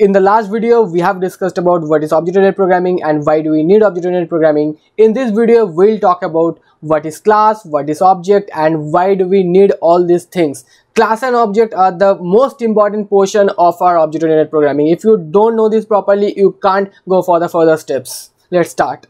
In the last video, we have discussed about what is object-oriented programming and why do we need object-oriented programming. In this video, we'll talk about what is class, what is object and why do we need all these things. Class and object are the most important portion of our object-oriented programming. If you don't know this properly, you can't go for the further steps. Let's start.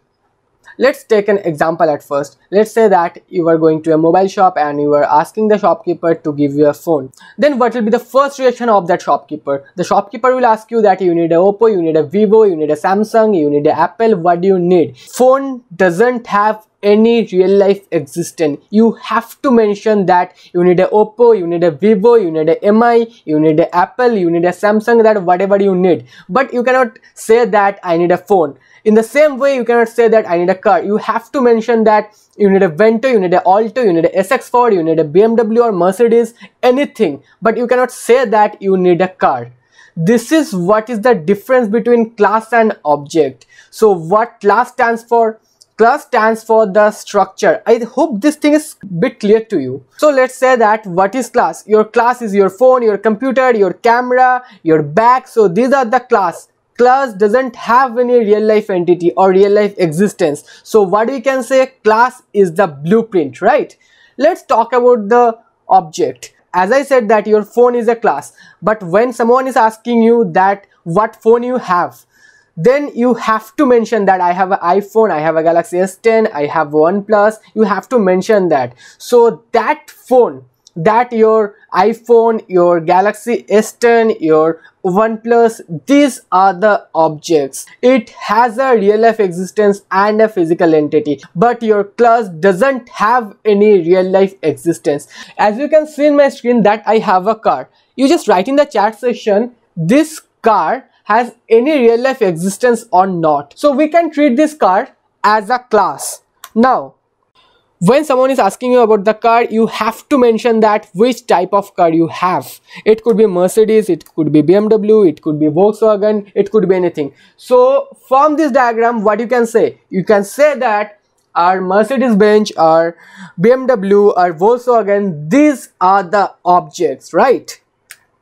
Let's take an example at first. Let's say that you are going to a mobile shop and you are asking the shopkeeper to give you a phone. Then what will be the first reaction of that shopkeeper? The shopkeeper will ask you that you need a Oppo, you need a Vivo, you need a Samsung, you need a Apple, what do you need? Phone doesn't have any real life existence you have to mention that you need a oppo you need a vivo you need a mi you need a apple you need a samsung that whatever you need but you cannot say that i need a phone in the same way you cannot say that i need a car you have to mention that you need a Vento, you need a Alto, you need a SX4, you need a BMW or Mercedes, anything. But you cannot say that you need a car. This is what is the difference between class and object. So what class stands for, Class stands for the structure. I hope this thing is bit clear to you. So let's say that what is class? Your class is your phone, your computer, your camera, your bag. So these are the class class doesn't have any real life entity or real life existence so what we can say class is the blueprint right let's talk about the object as i said that your phone is a class but when someone is asking you that what phone you have then you have to mention that I have an iPhone, I have a Galaxy S10, I have OnePlus. You have to mention that. So that phone, that your iPhone, your Galaxy S10, your OnePlus, these are the objects. It has a real life existence and a physical entity, but your class doesn't have any real life existence. As you can see in my screen that I have a car. You just write in the chat section, this car has any real life existence or not. So we can treat this car as a class. Now, when someone is asking you about the car, you have to mention that which type of car you have. It could be Mercedes, it could be BMW, it could be Volkswagen, it could be anything. So from this diagram, what you can say? You can say that our Mercedes Benz, our BMW, our Volkswagen, these are the objects, right?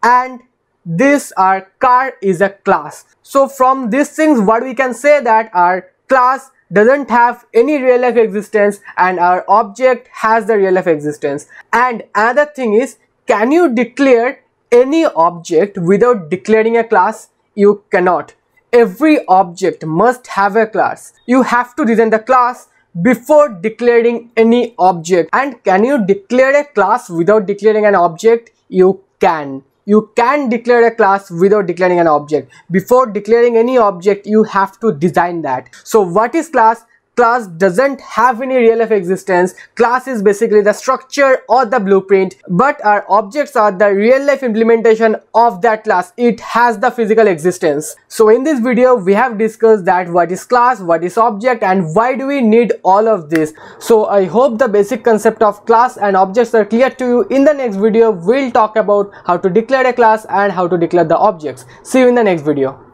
And this our car is a class so from these things what we can say that our class doesn't have any real life existence and our object has the real life existence and another thing is can you declare any object without declaring a class you cannot every object must have a class you have to design the class before declaring any object and can you declare a class without declaring an object you can you can declare a class without declaring an object. Before declaring any object, you have to design that. So what is class? class doesn't have any real life existence class is basically the structure or the blueprint but our objects are the real life implementation of that class it has the physical existence so in this video we have discussed that what is class what is object and why do we need all of this so i hope the basic concept of class and objects are clear to you in the next video we'll talk about how to declare a class and how to declare the objects see you in the next video